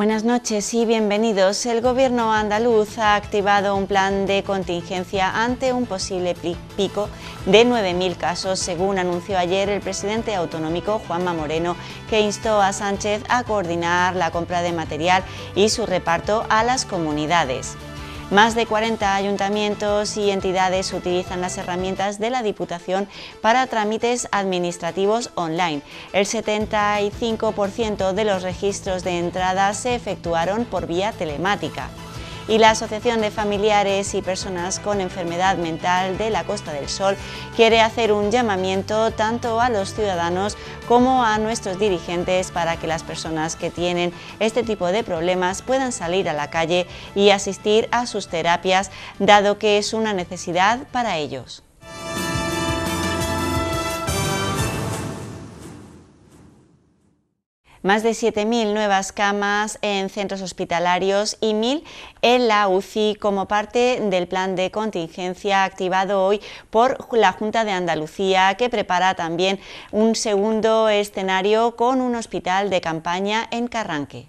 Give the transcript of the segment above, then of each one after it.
Buenas noches y bienvenidos. El Gobierno andaluz ha activado un plan de contingencia ante un posible pico de 9.000 casos, según anunció ayer el presidente autonómico Juanma Moreno, que instó a Sánchez a coordinar la compra de material y su reparto a las comunidades. Más de 40 ayuntamientos y entidades utilizan las herramientas de la Diputación para trámites administrativos online. El 75% de los registros de entrada se efectuaron por vía telemática y la Asociación de Familiares y Personas con Enfermedad Mental de la Costa del Sol quiere hacer un llamamiento tanto a los ciudadanos como a nuestros dirigentes para que las personas que tienen este tipo de problemas puedan salir a la calle y asistir a sus terapias, dado que es una necesidad para ellos. más de 7.000 nuevas camas en centros hospitalarios y 1.000 en la UCI como parte del plan de contingencia activado hoy por la Junta de Andalucía que prepara también un segundo escenario con un hospital de campaña en Carranque.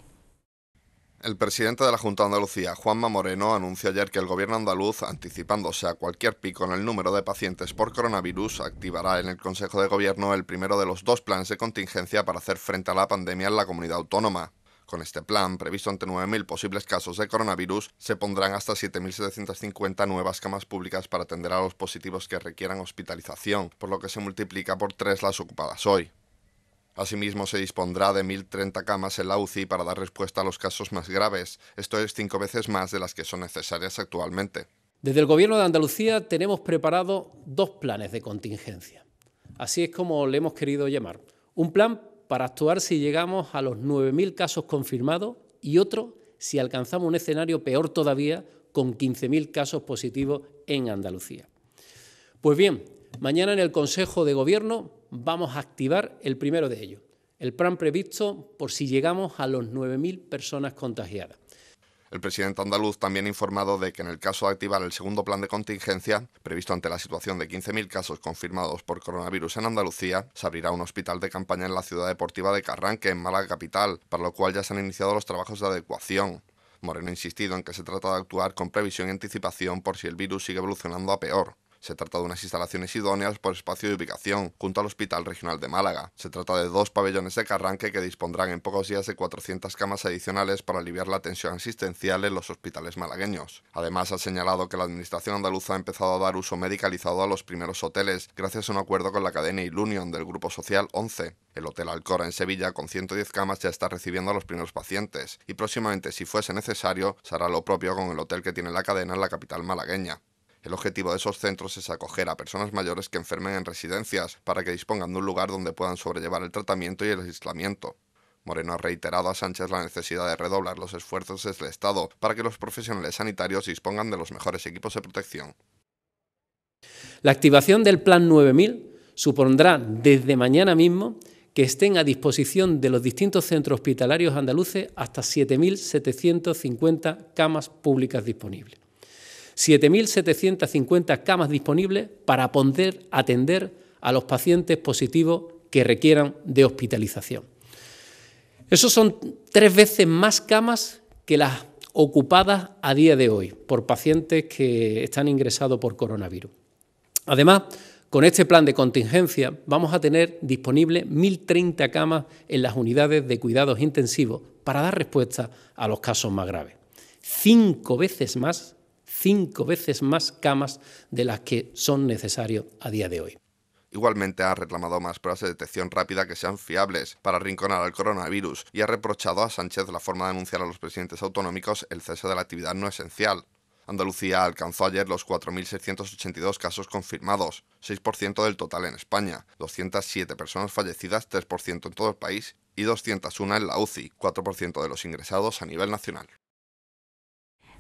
El presidente de la Junta de Andalucía, Juanma Moreno, anunció ayer que el gobierno andaluz, anticipándose a cualquier pico en el número de pacientes por coronavirus, activará en el Consejo de Gobierno el primero de los dos planes de contingencia para hacer frente a la pandemia en la comunidad autónoma. Con este plan, previsto ante 9.000 posibles casos de coronavirus, se pondrán hasta 7.750 nuevas camas públicas para atender a los positivos que requieran hospitalización, por lo que se multiplica por tres las ocupadas hoy. Asimismo, se dispondrá de 1.030 camas en la UCI para dar respuesta a los casos más graves, esto es cinco veces más de las que son necesarias actualmente. Desde el Gobierno de Andalucía tenemos preparados dos planes de contingencia. Así es como le hemos querido llamar. Un plan para actuar si llegamos a los 9.000 casos confirmados y otro si alcanzamos un escenario peor todavía con 15.000 casos positivos en Andalucía. Pues bien, Mañana en el Consejo de Gobierno vamos a activar el primero de ellos, el plan previsto por si llegamos a los 9.000 personas contagiadas. El presidente andaluz también ha informado de que en el caso de activar el segundo plan de contingencia, previsto ante la situación de 15.000 casos confirmados por coronavirus en Andalucía, se abrirá un hospital de campaña en la ciudad deportiva de Carranque, en Málaga Capital, para lo cual ya se han iniciado los trabajos de adecuación. Moreno ha insistido en que se trata de actuar con previsión y anticipación por si el virus sigue evolucionando a peor, se trata de unas instalaciones idóneas por espacio y ubicación, junto al Hospital Regional de Málaga. Se trata de dos pabellones de Carranque que dispondrán en pocos días de 400 camas adicionales para aliviar la tensión asistencial en los hospitales malagueños. Además, ha señalado que la Administración andaluza ha empezado a dar uso medicalizado a los primeros hoteles, gracias a un acuerdo con la cadena Ilunion del Grupo Social 11. El Hotel Alcora en Sevilla, con 110 camas, ya está recibiendo a los primeros pacientes y próximamente, si fuese necesario, se hará lo propio con el hotel que tiene la cadena en la capital malagueña. El objetivo de esos centros es acoger a personas mayores que enfermen en residencias para que dispongan de un lugar donde puedan sobrellevar el tratamiento y el aislamiento. Moreno ha reiterado a Sánchez la necesidad de redoblar los esfuerzos del Estado para que los profesionales sanitarios dispongan de los mejores equipos de protección. La activación del Plan 9000 supondrá desde mañana mismo que estén a disposición de los distintos centros hospitalarios andaluces hasta 7.750 camas públicas disponibles. 7.750 camas disponibles para poder atender a los pacientes positivos que requieran de hospitalización. Esos son tres veces más camas que las ocupadas a día de hoy por pacientes que están ingresados por coronavirus. Además, con este plan de contingencia vamos a tener disponibles 1.030 camas en las unidades de cuidados intensivos para dar respuesta a los casos más graves. Cinco veces más cinco veces más camas de las que son necesarias a día de hoy. Igualmente ha reclamado más pruebas de detección rápida que sean fiables para rinconar al coronavirus y ha reprochado a Sánchez la forma de anunciar a los presidentes autonómicos el cese de la actividad no esencial. Andalucía alcanzó ayer los 4.682 casos confirmados, 6% del total en España, 207 personas fallecidas, 3% en todo el país y 201 en la UCI, 4% de los ingresados a nivel nacional.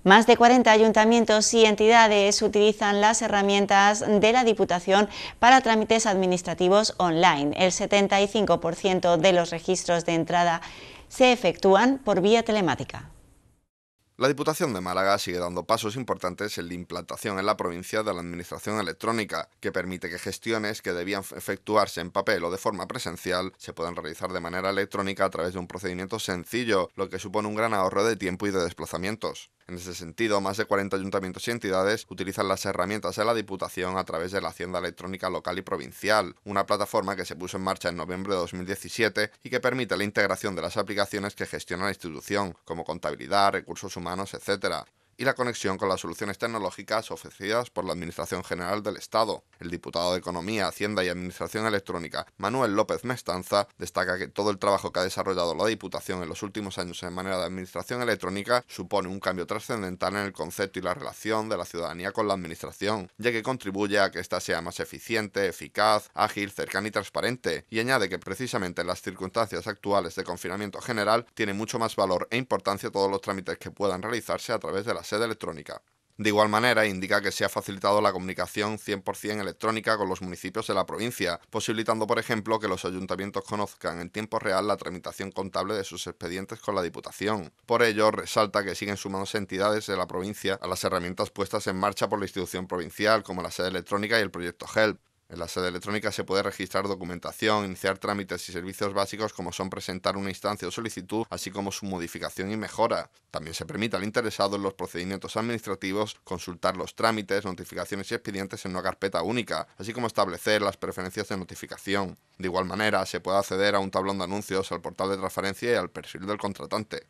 Más de 40 ayuntamientos y entidades utilizan las herramientas de la Diputación para trámites administrativos online. El 75% de los registros de entrada se efectúan por vía telemática. La Diputación de Málaga sigue dando pasos importantes en la implantación en la provincia de la Administración Electrónica, que permite que gestiones que debían efectuarse en papel o de forma presencial se puedan realizar de manera electrónica a través de un procedimiento sencillo, lo que supone un gran ahorro de tiempo y de desplazamientos. En ese sentido, más de 40 ayuntamientos y entidades utilizan las herramientas de la Diputación a través de la Hacienda Electrónica Local y Provincial, una plataforma que se puso en marcha en noviembre de 2017 y que permite la integración de las aplicaciones que gestiona la institución, como contabilidad, recursos humanos, etc y la conexión con las soluciones tecnológicas ofrecidas por la Administración General del Estado. El diputado de Economía, Hacienda y Administración Electrónica, Manuel López Mestanza, destaca que todo el trabajo que ha desarrollado la Diputación en los últimos años en manera de Administración Electrónica supone un cambio trascendental en el concepto y la relación de la ciudadanía con la Administración, ya que contribuye a que ésta sea más eficiente, eficaz, ágil, cercana y transparente, y añade que precisamente en las circunstancias actuales de confinamiento general tiene mucho más valor e importancia todos los trámites que puedan realizarse a través de las sede electrónica. De igual manera, indica que se ha facilitado la comunicación 100% electrónica con los municipios de la provincia, posibilitando, por ejemplo, que los ayuntamientos conozcan en tiempo real la tramitación contable de sus expedientes con la Diputación. Por ello, resalta que siguen sumándose entidades de la provincia a las herramientas puestas en marcha por la institución provincial, como la sede electrónica y el proyecto HELP, en la sede electrónica se puede registrar documentación, iniciar trámites y servicios básicos como son presentar una instancia o solicitud, así como su modificación y mejora. También se permite al interesado en los procedimientos administrativos consultar los trámites, notificaciones y expedientes en una carpeta única, así como establecer las preferencias de notificación. De igual manera, se puede acceder a un tablón de anuncios, al portal de transferencia y al perfil del contratante.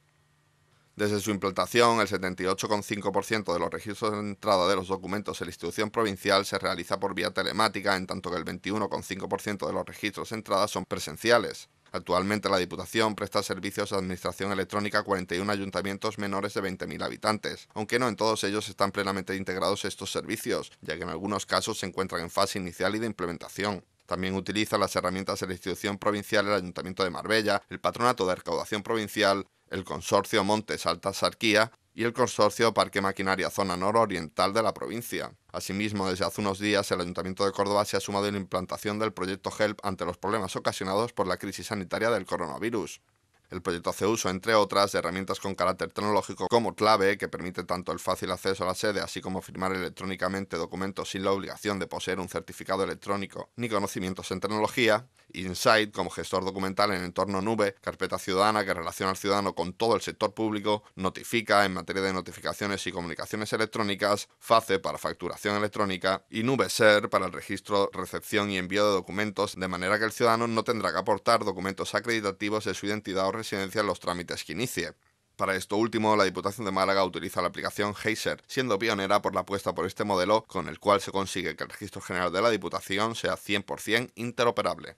Desde su implantación, el 78,5% de los registros de entrada de los documentos en la institución provincial se realiza por vía telemática, en tanto que el 21,5% de los registros de entrada son presenciales. Actualmente la Diputación presta servicios de administración electrónica a 41 ayuntamientos menores de 20.000 habitantes, aunque no en todos ellos están plenamente integrados estos servicios, ya que en algunos casos se encuentran en fase inicial y de implementación. También utiliza las herramientas de la institución provincial el Ayuntamiento de Marbella, el Patronato de Recaudación Provincial, el Consorcio Montes Alta Sarquía y el Consorcio Parque Maquinaria Zona Nororiental de la provincia. Asimismo, desde hace unos días el Ayuntamiento de Córdoba se ha sumado en la implantación del proyecto HELP ante los problemas ocasionados por la crisis sanitaria del coronavirus. El proyecto hace uso, entre otras, de herramientas con carácter tecnológico como clave, que permite tanto el fácil acceso a la sede, así como firmar electrónicamente documentos sin la obligación de poseer un certificado electrónico ni conocimientos en tecnología, Insight como gestor documental en entorno nube, carpeta ciudadana que relaciona al ciudadano con todo el sector público, notifica en materia de notificaciones y comunicaciones electrónicas, FACE para facturación electrónica y NubeSer para el registro, recepción y envío de documentos, de manera que el ciudadano no tendrá que aportar documentos acreditativos de su identidad o residencia en los trámites que inicie. Para esto último, la Diputación de Málaga utiliza la aplicación Heiser, siendo pionera por la apuesta por este modelo con el cual se consigue que el Registro General de la Diputación sea 100% interoperable.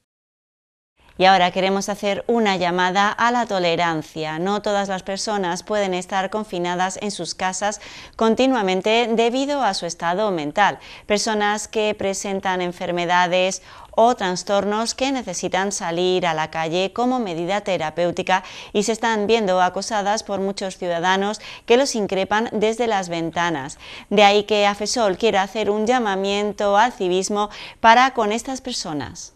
Y ahora queremos hacer una llamada a la tolerancia. No todas las personas pueden estar confinadas en sus casas continuamente debido a su estado mental. Personas que presentan enfermedades o trastornos que necesitan salir a la calle como medida terapéutica y se están viendo acosadas por muchos ciudadanos que los increpan desde las ventanas. De ahí que AFESOL quiera hacer un llamamiento al civismo para con estas personas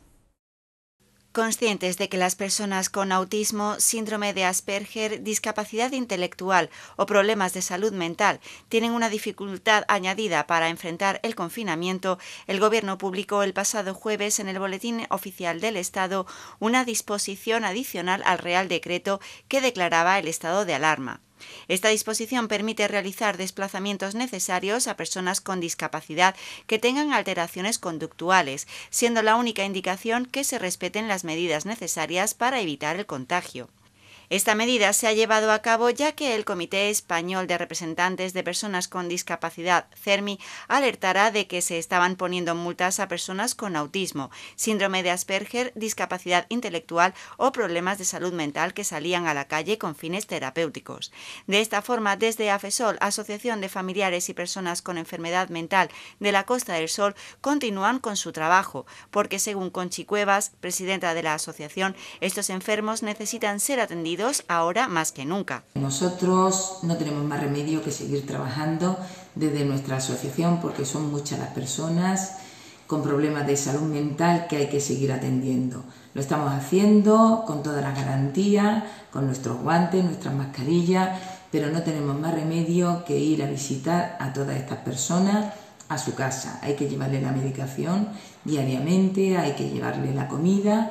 conscientes de que las personas con autismo, síndrome de Asperger, discapacidad intelectual o problemas de salud mental tienen una dificultad añadida para enfrentar el confinamiento, el Gobierno publicó el pasado jueves en el Boletín Oficial del Estado una disposición adicional al Real Decreto que declaraba el estado de alarma. Esta disposición permite realizar desplazamientos necesarios a personas con discapacidad que tengan alteraciones conductuales, siendo la única indicación que se respeten las medidas necesarias para evitar el contagio. Esta medida se ha llevado a cabo ya que el Comité Español de Representantes de Personas con Discapacidad, CERMI, alertará de que se estaban poniendo multas a personas con autismo, síndrome de Asperger, discapacidad intelectual o problemas de salud mental que salían a la calle con fines terapéuticos. De esta forma, desde AFESOL, Asociación de Familiares y Personas con Enfermedad Mental de la Costa del Sol, continúan con su trabajo, porque según Conchi Cuevas, presidenta de la asociación, estos enfermos necesitan ser atendidos ahora más que nunca. Nosotros no tenemos más remedio que seguir trabajando desde nuestra asociación porque son muchas las personas con problemas de salud mental que hay que seguir atendiendo. Lo estamos haciendo con todas las garantías, con nuestros guantes, nuestras mascarillas, pero no tenemos más remedio que ir a visitar a todas estas personas a su casa. Hay que llevarle la medicación diariamente, hay que llevarle la comida.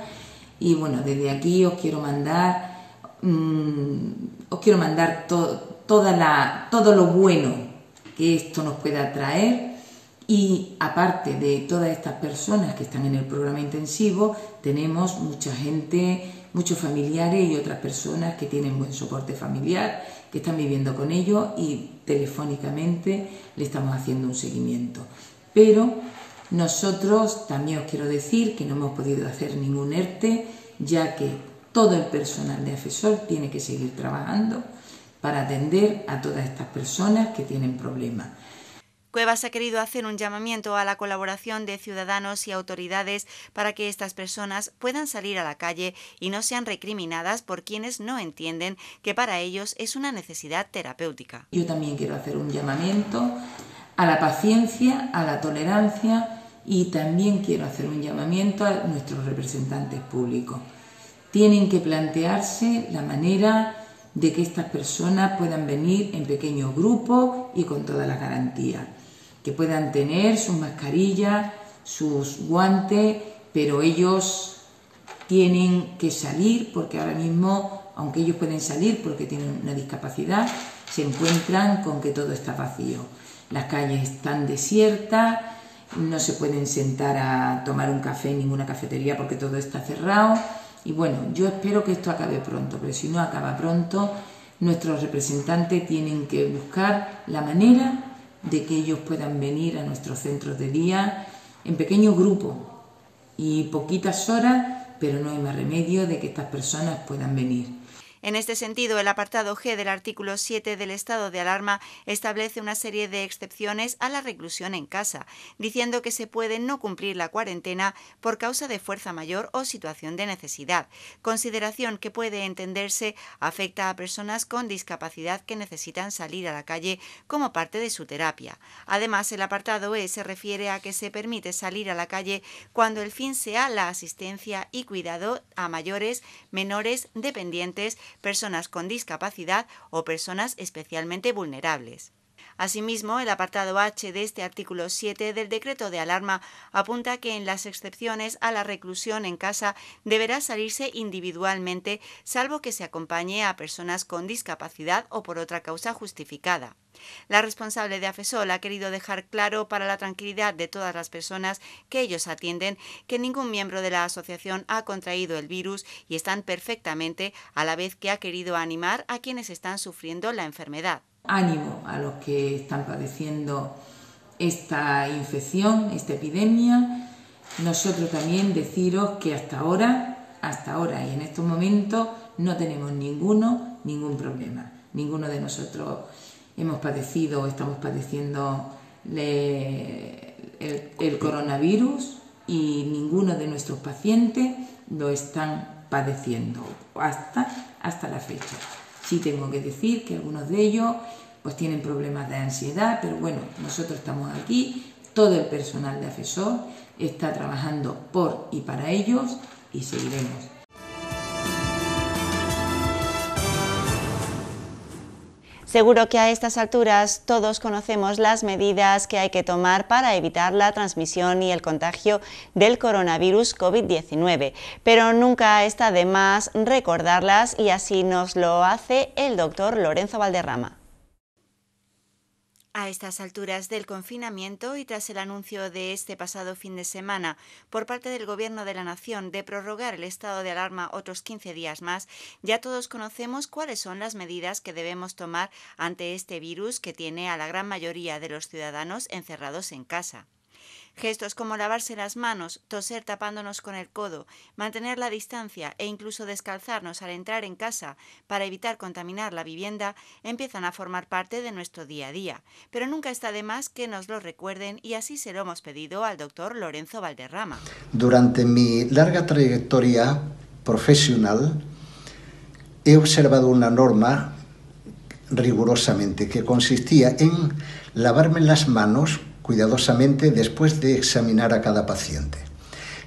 Y bueno, desde aquí os quiero mandar Mm, os quiero mandar toda la, todo lo bueno que esto nos pueda traer. Y aparte de todas estas personas que están en el programa intensivo, tenemos mucha gente, muchos familiares y otras personas que tienen buen soporte familiar, que están viviendo con ellos y telefónicamente le estamos haciendo un seguimiento. Pero nosotros también os quiero decir que no hemos podido hacer ningún ERTE, ya que todo el personal de AFESOL tiene que seguir trabajando para atender a todas estas personas que tienen problemas. Cuevas ha querido hacer un llamamiento a la colaboración de ciudadanos y autoridades para que estas personas puedan salir a la calle y no sean recriminadas por quienes no entienden que para ellos es una necesidad terapéutica. Yo también quiero hacer un llamamiento a la paciencia, a la tolerancia y también quiero hacer un llamamiento a nuestros representantes públicos tienen que plantearse la manera de que estas personas puedan venir en pequeños grupos y con toda las garantías, que puedan tener sus mascarillas, sus guantes, pero ellos tienen que salir porque ahora mismo, aunque ellos pueden salir porque tienen una discapacidad, se encuentran con que todo está vacío. Las calles están desiertas, no se pueden sentar a tomar un café en ninguna cafetería porque todo está cerrado y bueno, yo espero que esto acabe pronto, pero si no acaba pronto, nuestros representantes tienen que buscar la manera de que ellos puedan venir a nuestros centros de día en pequeños grupos y poquitas horas, pero no hay más remedio de que estas personas puedan venir. En este sentido, el apartado G del artículo 7 del estado de alarma establece una serie de excepciones a la reclusión en casa, diciendo que se puede no cumplir la cuarentena por causa de fuerza mayor o situación de necesidad, consideración que puede entenderse afecta a personas con discapacidad que necesitan salir a la calle como parte de su terapia. Además, el apartado E se refiere a que se permite salir a la calle cuando el fin sea la asistencia y cuidado a mayores, menores, dependientes, personas con discapacidad o personas especialmente vulnerables. Asimismo, el apartado H de este artículo 7 del decreto de alarma apunta que en las excepciones a la reclusión en casa deberá salirse individualmente, salvo que se acompañe a personas con discapacidad o por otra causa justificada. La responsable de AFESOL ha querido dejar claro para la tranquilidad de todas las personas que ellos atienden que ningún miembro de la asociación ha contraído el virus y están perfectamente a la vez que ha querido animar a quienes están sufriendo la enfermedad ánimo a los que están padeciendo esta infección, esta epidemia. Nosotros también deciros que hasta ahora, hasta ahora y en estos momentos no tenemos ninguno, ningún problema. Ninguno de nosotros hemos padecido o estamos padeciendo el, el coronavirus y ninguno de nuestros pacientes lo están padeciendo hasta, hasta la fecha. Sí tengo que decir que algunos de ellos pues tienen problemas de ansiedad, pero bueno, nosotros estamos aquí, todo el personal de AFESOR está trabajando por y para ellos y seguiremos. Seguro que a estas alturas todos conocemos las medidas que hay que tomar para evitar la transmisión y el contagio del coronavirus COVID-19, pero nunca está de más recordarlas y así nos lo hace el doctor Lorenzo Valderrama. A estas alturas del confinamiento y tras el anuncio de este pasado fin de semana por parte del Gobierno de la Nación de prorrogar el estado de alarma otros 15 días más, ya todos conocemos cuáles son las medidas que debemos tomar ante este virus que tiene a la gran mayoría de los ciudadanos encerrados en casa. Gestos como lavarse las manos, toser tapándonos con el codo, mantener la distancia e incluso descalzarnos al entrar en casa para evitar contaminar la vivienda empiezan a formar parte de nuestro día a día, pero nunca está de más que nos lo recuerden y así se lo hemos pedido al doctor Lorenzo Valderrama. Durante mi larga trayectoria profesional he observado una norma rigurosamente que consistía en lavarme las manos cuidadosamente después de examinar a cada paciente.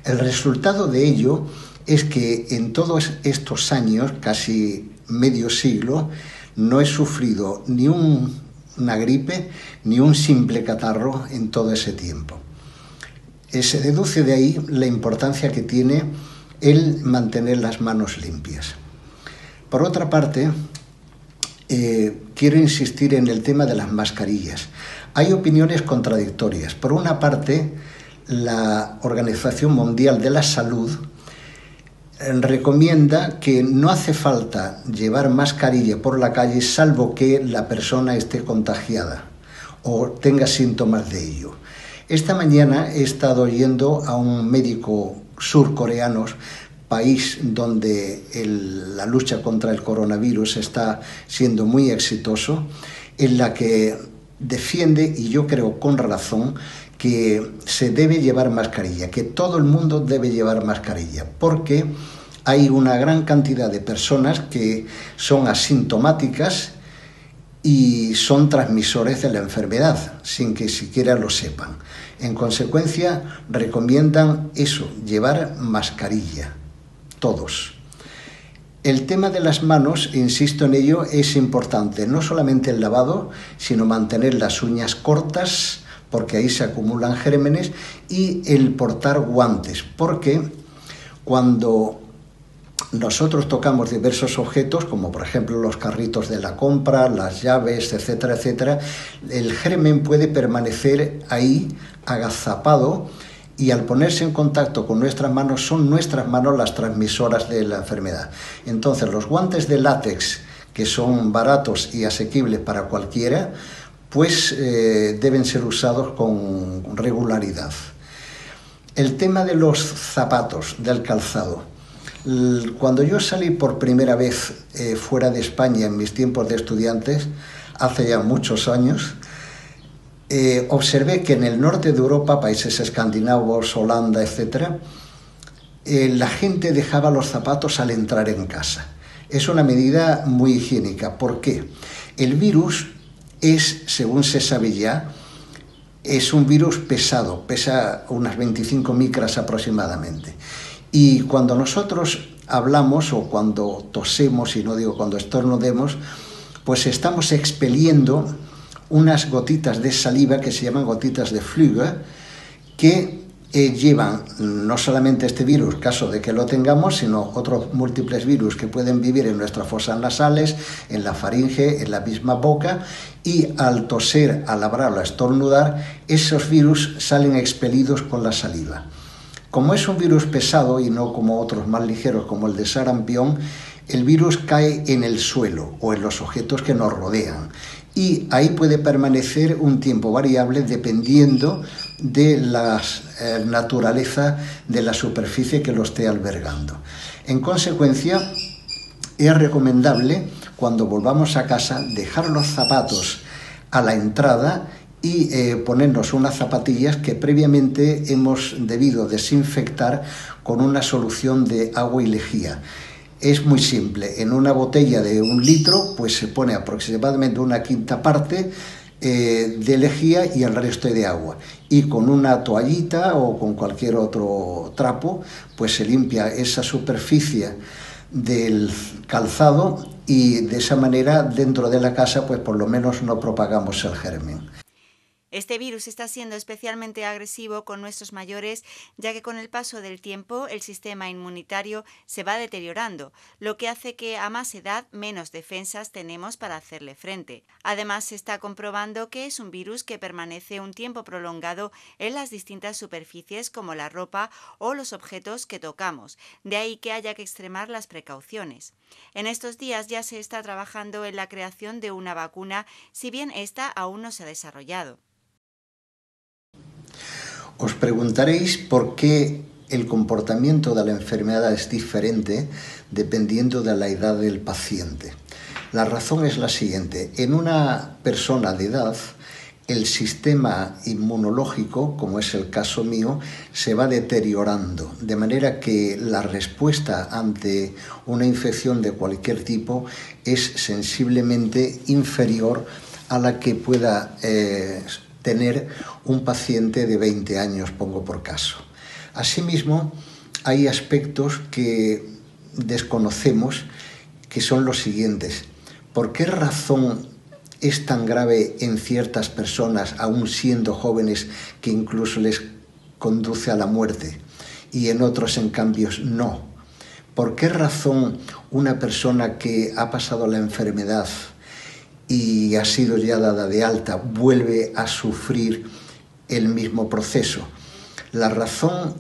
El resultado de ello es que en todos estos años, casi medio siglo, no he sufrido ni una gripe ni un simple catarro en todo ese tiempo. Eh, se deduce de ahí la importancia que tiene el mantener las manos limpias. Por otra parte, eh, quiero insistir en el tema de las mascarillas. Hay opiniones contradictorias. Por una parte, la Organización Mundial de la Salud eh, recomienda que no hace falta llevar mascarilla por la calle salvo que la persona esté contagiada o tenga síntomas de ello. Esta mañana he estado oyendo a un médico surcoreano, país donde la lucha contra el coronavirus está siendo muy exitoso, en la que defiende, y yo creo con razón, que se debe llevar mascarilla, que todo el mundo debe llevar mascarilla, porque hay una gran cantidad de personas que son asintomáticas y son transmisores de la enfermedad, sin que siquiera lo sepan. En consecuencia, recomiendan eso, llevar mascarilla, todos. El tema de las manos, insisto en ello, es importante, no solamente el lavado, sino mantener las uñas cortas, porque ahí se acumulan gérmenes, y el portar guantes, porque cuando nosotros tocamos diversos objetos, como por ejemplo los carritos de la compra, las llaves, etcétera, etcétera, el germen puede permanecer ahí agazapado, y al ponerse en contacto con nuestras manos son nuestras manos las transmisoras de la enfermedad. Entonces los guantes de látex, que son baratos y asequibles para cualquiera, pues eh, deben ser usados con regularidad. El tema de los zapatos, del calzado. Cuando yo salí por primera vez eh, fuera de España en mis tiempos de estudiantes, hace ya muchos años, eh, observé que en el norte de Europa, países escandinavos, Holanda, etc., eh, la gente dejaba los zapatos al entrar en casa. Es una medida muy higiénica. ¿Por qué? El virus es, según se sabe ya, es un virus pesado, pesa unas 25 micras aproximadamente. Y cuando nosotros hablamos o cuando tosemos, y no digo cuando estornudemos, pues estamos expeliendo unas gotitas de saliva que se llaman gotitas de Flügge, que eh, llevan no solamente este virus, caso de que lo tengamos, sino otros múltiples virus que pueden vivir en nuestras fosas nasales, en la faringe, en la misma boca, y al toser, al hablar o estornudar, esos virus salen expelidos con la saliva. Como es un virus pesado y no como otros más ligeros como el de sarampión, el virus cae en el suelo o en los objetos que nos rodean y ahí puede permanecer un tiempo variable dependiendo de la eh, naturaleza de la superficie que lo esté albergando. En consecuencia, es recomendable cuando volvamos a casa dejar los zapatos a la entrada y eh, ponernos unas zapatillas que previamente hemos debido desinfectar con una solución de agua y lejía es muy simple. En una botella de un litro, pues se pone aproximadamente una quinta parte eh, de lejía y el resto de agua. Y con una toallita o con cualquier otro trapo, pues se limpia esa superficie del calzado y de esa manera dentro de la casa, pues por lo menos no propagamos el germen. Este virus está siendo especialmente agresivo con nuestros mayores, ya que con el paso del tiempo el sistema inmunitario se va deteriorando, lo que hace que a más edad menos defensas tenemos para hacerle frente. Además, se está comprobando que es un virus que permanece un tiempo prolongado en las distintas superficies como la ropa o los objetos que tocamos, de ahí que haya que extremar las precauciones. En estos días ya se está trabajando en la creación de una vacuna, si bien esta aún no se ha desarrollado. Os preguntaréis por qué el comportamiento de la enfermedad es diferente dependiendo de la edad del paciente. La razón es la siguiente. En una persona de edad, el sistema inmunológico, como es el caso mío, se va deteriorando, de manera que la respuesta ante una infección de cualquier tipo es sensiblemente inferior a la que pueda eh, tener un paciente de 20 años, pongo por caso. Asimismo, hay aspectos que desconocemos que son los siguientes. ¿Por qué razón es tan grave en ciertas personas, aún siendo jóvenes, que incluso les conduce a la muerte? Y en otros, en cambio, no. ¿Por qué razón una persona que ha pasado la enfermedad y ha sido ya dada de alta, vuelve a sufrir el mismo proceso. La razón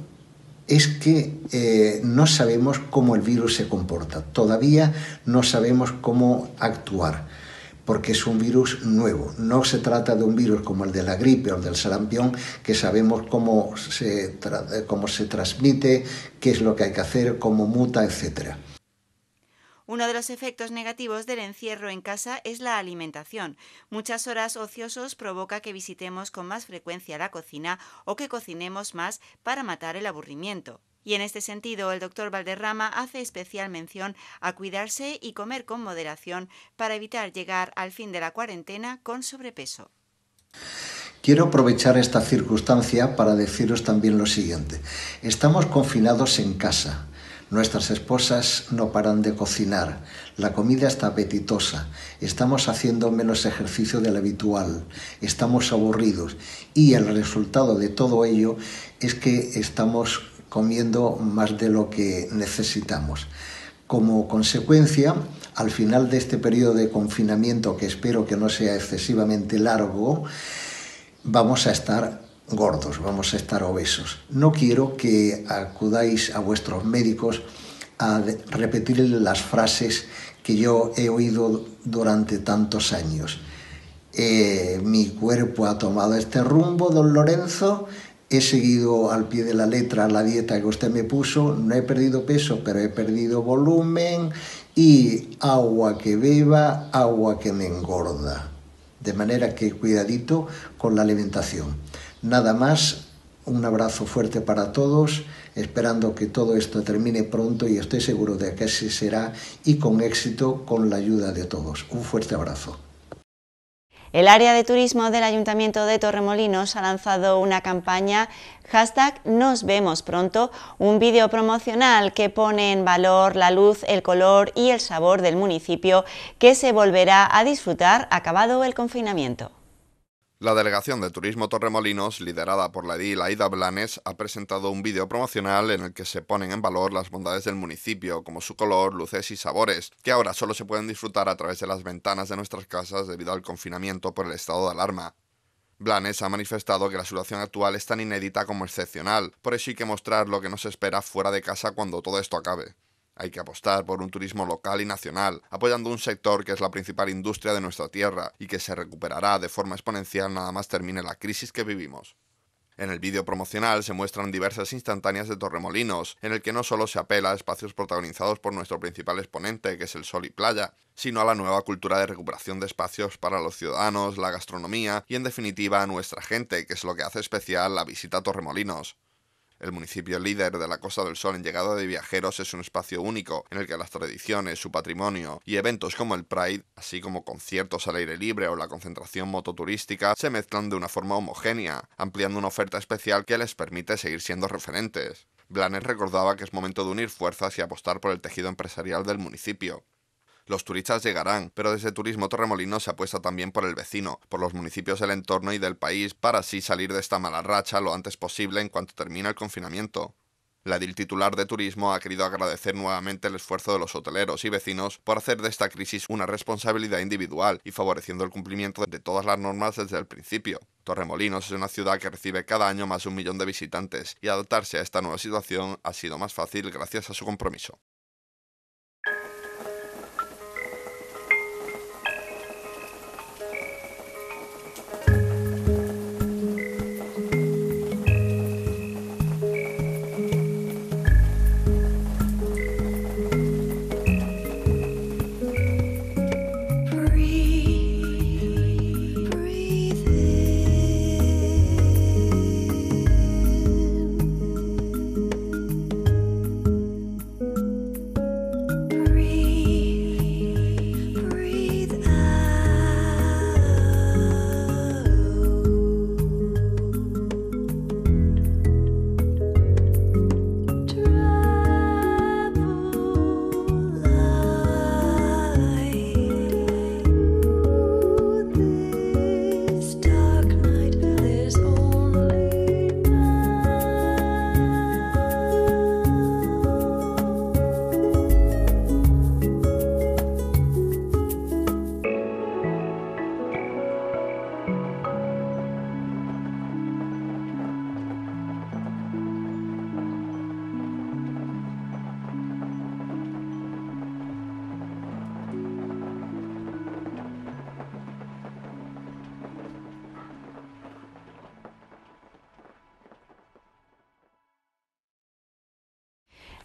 es que eh, no sabemos cómo el virus se comporta, todavía no sabemos cómo actuar, porque es un virus nuevo. No se trata de un virus como el de la gripe o el del sarampión, que sabemos cómo se, cómo se transmite, qué es lo que hay que hacer, cómo muta, etcétera. Uno de los efectos negativos del encierro en casa es la alimentación. Muchas horas ociosos provoca que visitemos con más frecuencia la cocina o que cocinemos más para matar el aburrimiento. Y en este sentido, el doctor Valderrama hace especial mención a cuidarse y comer con moderación para evitar llegar al fin de la cuarentena con sobrepeso. Quiero aprovechar esta circunstancia para deciros también lo siguiente. Estamos confinados en casa Nuestras esposas no paran de cocinar. La comida está apetitosa. Estamos haciendo menos ejercicio del habitual. Estamos aburridos. Y el resultado de todo ello es que estamos comiendo más de lo que necesitamos. Como consecuencia, al final de este periodo de confinamiento, que espero que no sea excesivamente largo, vamos a estar gordos, vamos a estar obesos. No quiero que acudáis a vuestros médicos a repetirles las frases que yo he oído durante tantos años. Eh, mi cuerpo ha tomado este rumbo, don Lorenzo, he seguido al pie de la letra la dieta que usted me puso, no he perdido peso, pero he perdido volumen y agua que beba, agua que me engorda. De manera que cuidadito con la alimentación. Nada más, un abrazo fuerte para todos, esperando que todo esto termine pronto y estoy seguro de que así será y con éxito con la ayuda de todos. Un fuerte abrazo. El área de turismo del Ayuntamiento de Torremolinos ha lanzado una campaña hashtag Nos vemos pronto, un vídeo promocional que pone en valor la luz, el color y el sabor del municipio que se volverá a disfrutar acabado el confinamiento. La delegación de Turismo Torremolinos, liderada por la edil Aida Blanes, ha presentado un vídeo promocional en el que se ponen en valor las bondades del municipio, como su color, luces y sabores, que ahora solo se pueden disfrutar a través de las ventanas de nuestras casas debido al confinamiento por el estado de alarma. Blanes ha manifestado que la situación actual es tan inédita como excepcional, por eso hay que mostrar lo que nos espera fuera de casa cuando todo esto acabe. Hay que apostar por un turismo local y nacional, apoyando un sector que es la principal industria de nuestra tierra y que se recuperará de forma exponencial nada más termine la crisis que vivimos. En el vídeo promocional se muestran diversas instantáneas de Torremolinos, en el que no solo se apela a espacios protagonizados por nuestro principal exponente, que es el sol y playa, sino a la nueva cultura de recuperación de espacios para los ciudadanos, la gastronomía y en definitiva a nuestra gente, que es lo que hace especial la visita a Torremolinos. El municipio líder de la Costa del Sol en llegada de viajeros es un espacio único en el que las tradiciones, su patrimonio y eventos como el Pride, así como conciertos al aire libre o la concentración mototurística, se mezclan de una forma homogénea, ampliando una oferta especial que les permite seguir siendo referentes. Blanes recordaba que es momento de unir fuerzas y apostar por el tejido empresarial del municipio. Los turistas llegarán, pero desde Turismo Torremolinos se apuesta también por el vecino, por los municipios del entorno y del país, para así salir de esta mala racha lo antes posible en cuanto termine el confinamiento. La edil titular de turismo ha querido agradecer nuevamente el esfuerzo de los hoteleros y vecinos por hacer de esta crisis una responsabilidad individual y favoreciendo el cumplimiento de todas las normas desde el principio. Torremolinos es una ciudad que recibe cada año más de un millón de visitantes y adaptarse a esta nueva situación ha sido más fácil gracias a su compromiso.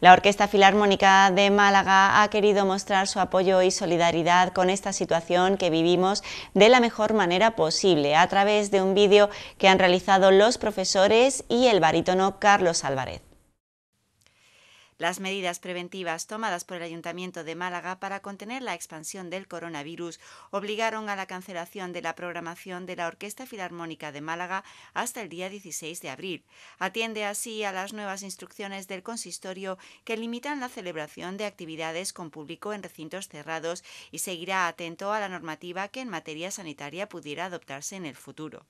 La Orquesta Filarmónica de Málaga ha querido mostrar su apoyo y solidaridad con esta situación que vivimos de la mejor manera posible a través de un vídeo que han realizado los profesores y el barítono Carlos Álvarez. Las medidas preventivas tomadas por el Ayuntamiento de Málaga para contener la expansión del coronavirus obligaron a la cancelación de la programación de la Orquesta Filarmónica de Málaga hasta el día 16 de abril. Atiende así a las nuevas instrucciones del consistorio que limitan la celebración de actividades con público en recintos cerrados y seguirá atento a la normativa que en materia sanitaria pudiera adoptarse en el futuro.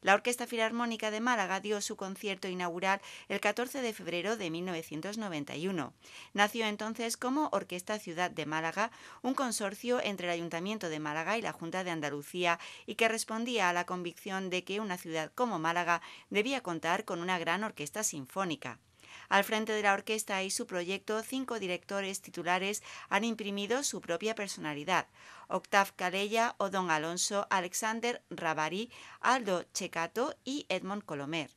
La Orquesta Filarmónica de Málaga dio su concierto inaugural el 14 de febrero de 1991 Nació entonces como Orquesta Ciudad de Málaga, un consorcio entre el Ayuntamiento de Málaga y la Junta de Andalucía y que respondía a la convicción de que una ciudad como Málaga debía contar con una gran orquesta sinfónica. Al frente de la orquesta y su proyecto, cinco directores titulares han imprimido su propia personalidad. Octav Calella, Odón Alonso, Alexander Rabari, Aldo Checato y Edmond Colomer.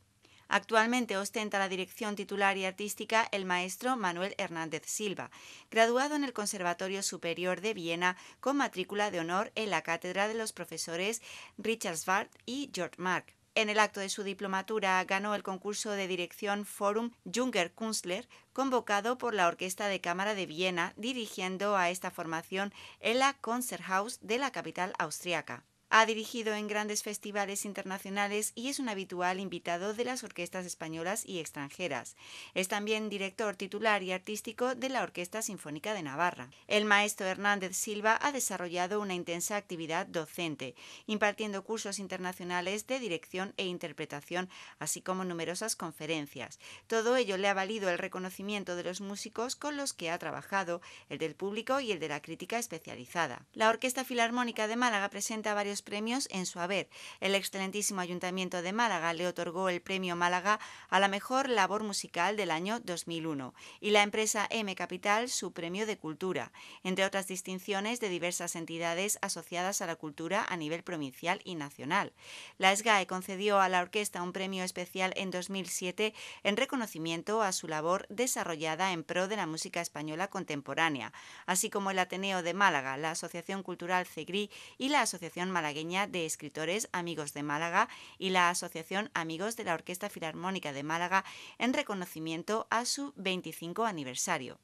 Actualmente ostenta la dirección titular y artística el maestro Manuel Hernández Silva, graduado en el Conservatorio Superior de Viena con matrícula de honor en la cátedra de los profesores Richard Svart y George Mark. En el acto de su diplomatura ganó el concurso de dirección Forum Junger Kunstler, convocado por la Orquesta de Cámara de Viena, dirigiendo a esta formación en la Konzerthaus de la capital austriaca. Ha dirigido en grandes festivales internacionales y es un habitual invitado de las orquestas españolas y extranjeras. Es también director titular y artístico de la Orquesta Sinfónica de Navarra. El maestro Hernández Silva ha desarrollado una intensa actividad docente, impartiendo cursos internacionales de dirección e interpretación, así como numerosas conferencias. Todo ello le ha valido el reconocimiento de los músicos con los que ha trabajado, el del público y el de la crítica especializada. La Orquesta Filarmónica de Málaga presenta varios premios en su haber. El excelentísimo Ayuntamiento de Málaga le otorgó el Premio Málaga a la mejor labor musical del año 2001 y la empresa M Capital su Premio de Cultura, entre otras distinciones de diversas entidades asociadas a la cultura a nivel provincial y nacional. La SGAE concedió a la orquesta un premio especial en 2007 en reconocimiento a su labor desarrollada en pro de la música española contemporánea, así como el Ateneo de Málaga, la Asociación Cultural CEGRI y la Asociación de escritores Amigos de Málaga y la Asociación Amigos de la Orquesta Filarmónica de Málaga en reconocimiento a su 25 aniversario.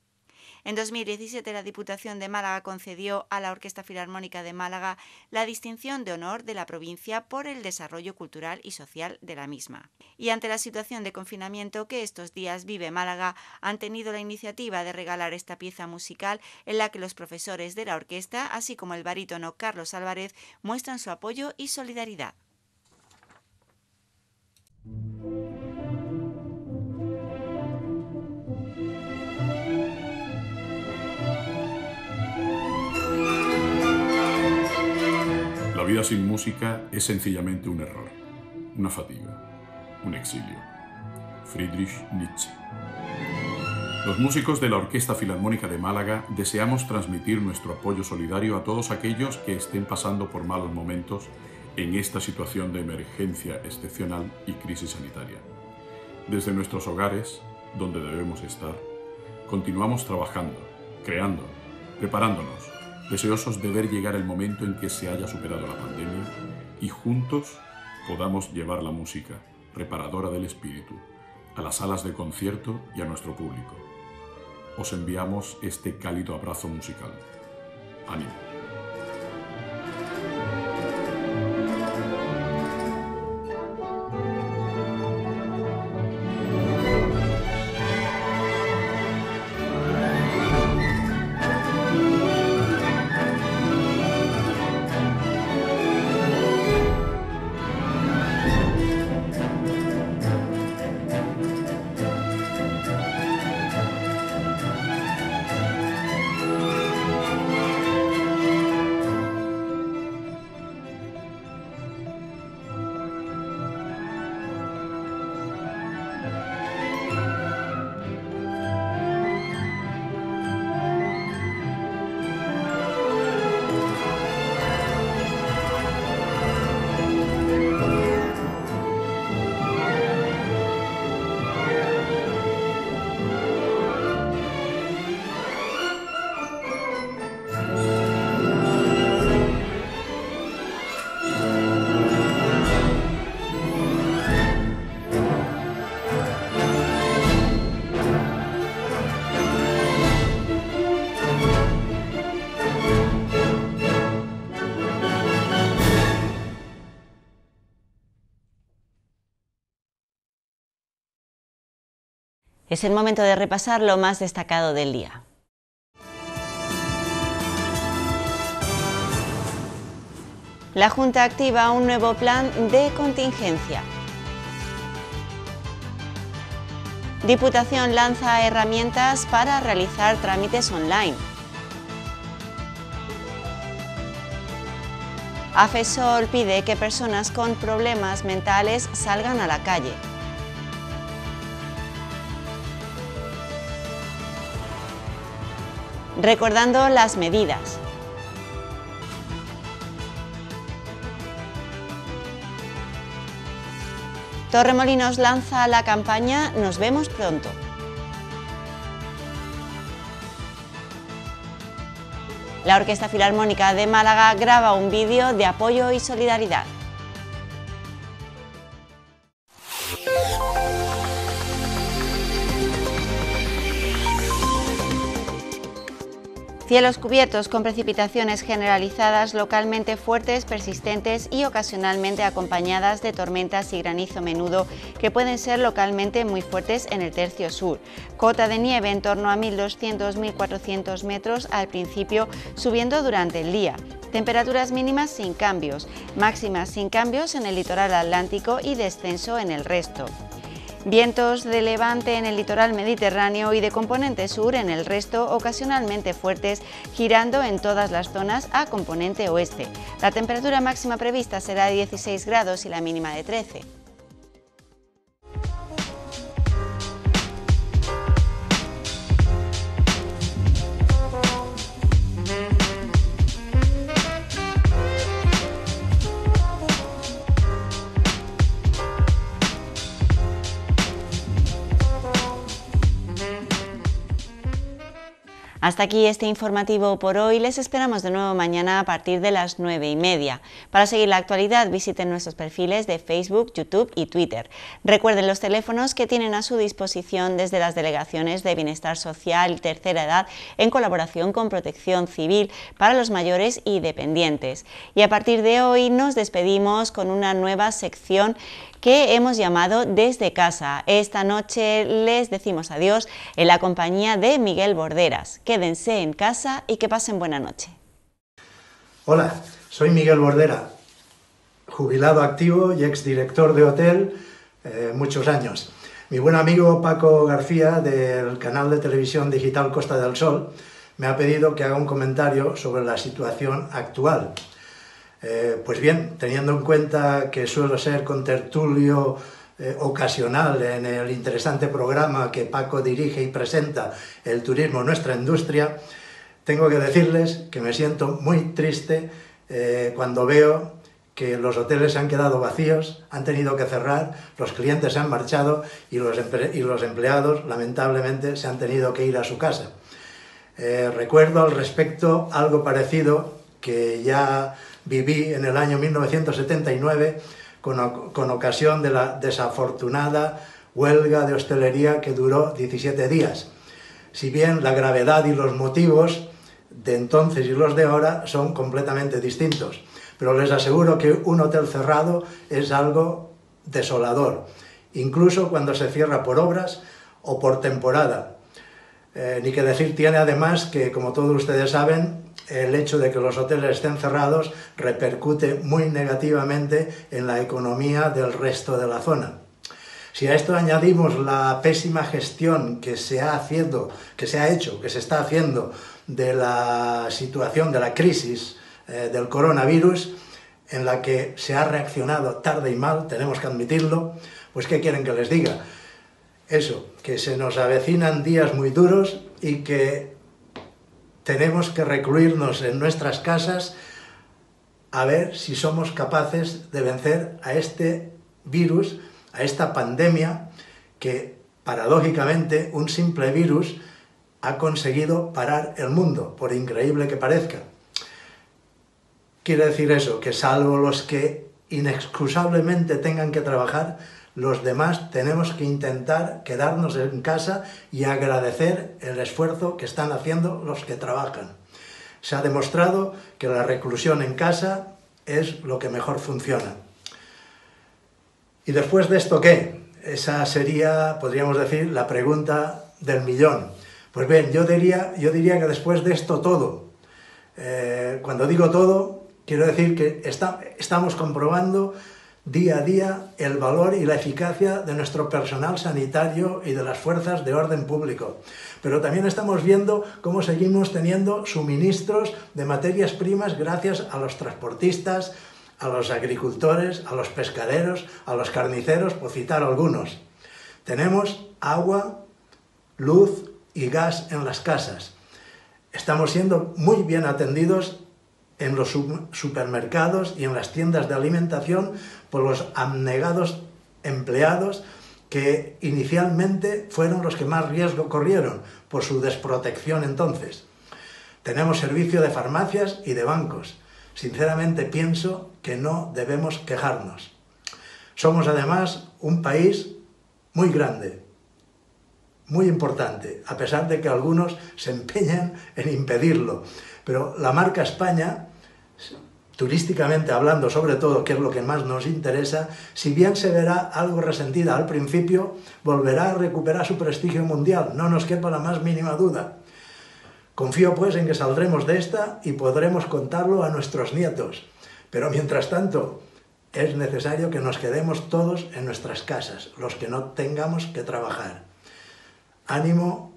En 2017 la Diputación de Málaga concedió a la Orquesta Filarmónica de Málaga la distinción de honor de la provincia por el desarrollo cultural y social de la misma. Y ante la situación de confinamiento que estos días vive Málaga, han tenido la iniciativa de regalar esta pieza musical en la que los profesores de la orquesta, así como el barítono Carlos Álvarez, muestran su apoyo y solidaridad. sin música es sencillamente un error, una fatiga, un exilio. Friedrich Nietzsche. Los músicos de la Orquesta Filarmónica de Málaga deseamos transmitir nuestro apoyo solidario a todos aquellos que estén pasando por malos momentos en esta situación de emergencia excepcional y crisis sanitaria. Desde nuestros hogares, donde debemos estar, continuamos trabajando, creando, preparándonos deseosos de ver llegar el momento en que se haya superado la pandemia y juntos podamos llevar la música, reparadora del espíritu, a las salas de concierto y a nuestro público. Os enviamos este cálido abrazo musical. Ánimo. Es el momento de repasar lo más destacado del día. La Junta activa un nuevo plan de contingencia. Diputación lanza herramientas para realizar trámites online. AFESOL pide que personas con problemas mentales salgan a la calle. recordando las medidas. Torremolinos lanza la campaña Nos vemos pronto. La Orquesta Filarmónica de Málaga graba un vídeo de apoyo y solidaridad. Cielos cubiertos con precipitaciones generalizadas localmente fuertes, persistentes y ocasionalmente acompañadas de tormentas y granizo menudo que pueden ser localmente muy fuertes en el tercio sur. Cota de nieve en torno a 1.200-1.400 metros al principio, subiendo durante el día. Temperaturas mínimas sin cambios, máximas sin cambios en el litoral atlántico y descenso en el resto. Vientos de levante en el litoral mediterráneo y de componente sur en el resto, ocasionalmente fuertes, girando en todas las zonas a componente oeste. La temperatura máxima prevista será de 16 grados y la mínima de 13. Hasta aquí este informativo por hoy. Les esperamos de nuevo mañana a partir de las nueve y media. Para seguir la actualidad, visiten nuestros perfiles de Facebook, YouTube y Twitter. Recuerden los teléfonos que tienen a su disposición desde las delegaciones de Bienestar Social y Tercera Edad en colaboración con Protección Civil para los mayores y dependientes. Y a partir de hoy nos despedimos con una nueva sección que hemos llamado desde casa. Esta noche les decimos adiós en la compañía de Miguel Borderas. Quédense en casa y que pasen buena noche. Hola, soy Miguel Bordera, jubilado activo y exdirector de hotel eh, muchos años. Mi buen amigo Paco García del canal de televisión digital Costa del Sol me ha pedido que haga un comentario sobre la situación actual. Eh, pues bien, teniendo en cuenta que suelo ser con tertulio eh, ocasional en el interesante programa que Paco dirige y presenta, El turismo, nuestra industria, tengo que decirles que me siento muy triste eh, cuando veo que los hoteles han quedado vacíos, han tenido que cerrar, los clientes se han marchado y los, y los empleados, lamentablemente, se han tenido que ir a su casa. recuerdo al respecto algo parecido que ya viví en el año 1979 con, ocasión de la desafortunada huelga de hostelería que duró 17 días. Si bien la gravedad y los motivos de entonces y los de ahora son completamente distintos, pero les aseguro que un hotel cerrado es algo desolador, incluso cuando se cierra por obras o por temporada. Eh, ni que decir tiene además que, como todos ustedes saben, el hecho de que los hoteles estén cerrados repercute muy negativamente en la economía del resto de la zona. Si a esto añadimos la pésima gestión que se ha, haciendo, que se ha hecho, que se está haciendo de la situación de la crisis eh, del coronavirus, en la que se ha reaccionado tarde y mal, tenemos que admitirlo, pues ¿qué quieren que les diga? Eso, que se nos avecinan días muy duros y que tenemos que recluirnos en nuestras casas a ver si somos capaces de vencer a este virus, a esta pandemia que paradójicamente un simple virus ha conseguido parar el mundo, por increíble que parezca. Quiere decir eso, que salvo los que inexcusablemente tengan que trabajar, los demás tenemos que intentar quedarnos en casa y agradecer el esfuerzo que están haciendo los que trabajan. Se ha demostrado que la reclusión en casa es lo que mejor funciona. ¿Y después de esto qué? Esa sería, podríamos decir, la pregunta del millón. Pues bien, yo diría, yo diría que después de esto todo, eh, cuando digo todo, quiero decir que estamos comprobando día a día el valor y la eficacia de nuestro personal sanitario y de las fuerzas de orden público. Pero también estamos viendo cómo seguimos teniendo suministros de materias primas gracias a los transportistas, a los agricultores, a los pescaderos, a los carniceros, por citar algunos. Tenemos agua, luz y gas en las casas. Estamos siendo muy bien atendidos en los supermercados y en las tiendas de alimentación por los abnegados empleados que inicialmente fueron los que más riesgo corrieron por su desprotección entonces. Tenemos servicio de farmacias y de bancos. Sinceramente pienso que no debemos quejarnos. Somos además un país muy grande, muy importante, a pesar de que algunos se empeñan en impedirlo. Pero la marca España turísticamente hablando sobre todo, que es lo que más nos interesa, si bien se verá algo resentida al principio, volverá a recuperar su prestigio mundial, no nos quepa la más mínima duda. Confío pues en que saldremos de esta y podremos contarlo a nuestros nietos. Pero mientras tanto, es necesario que nos quedemos todos en nuestras casas, los que no tengamos que trabajar. Ánimo,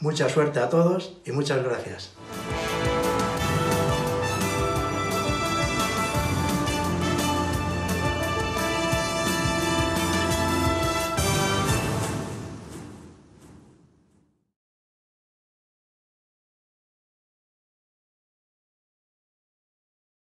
mucha suerte a todos y muchas gracias.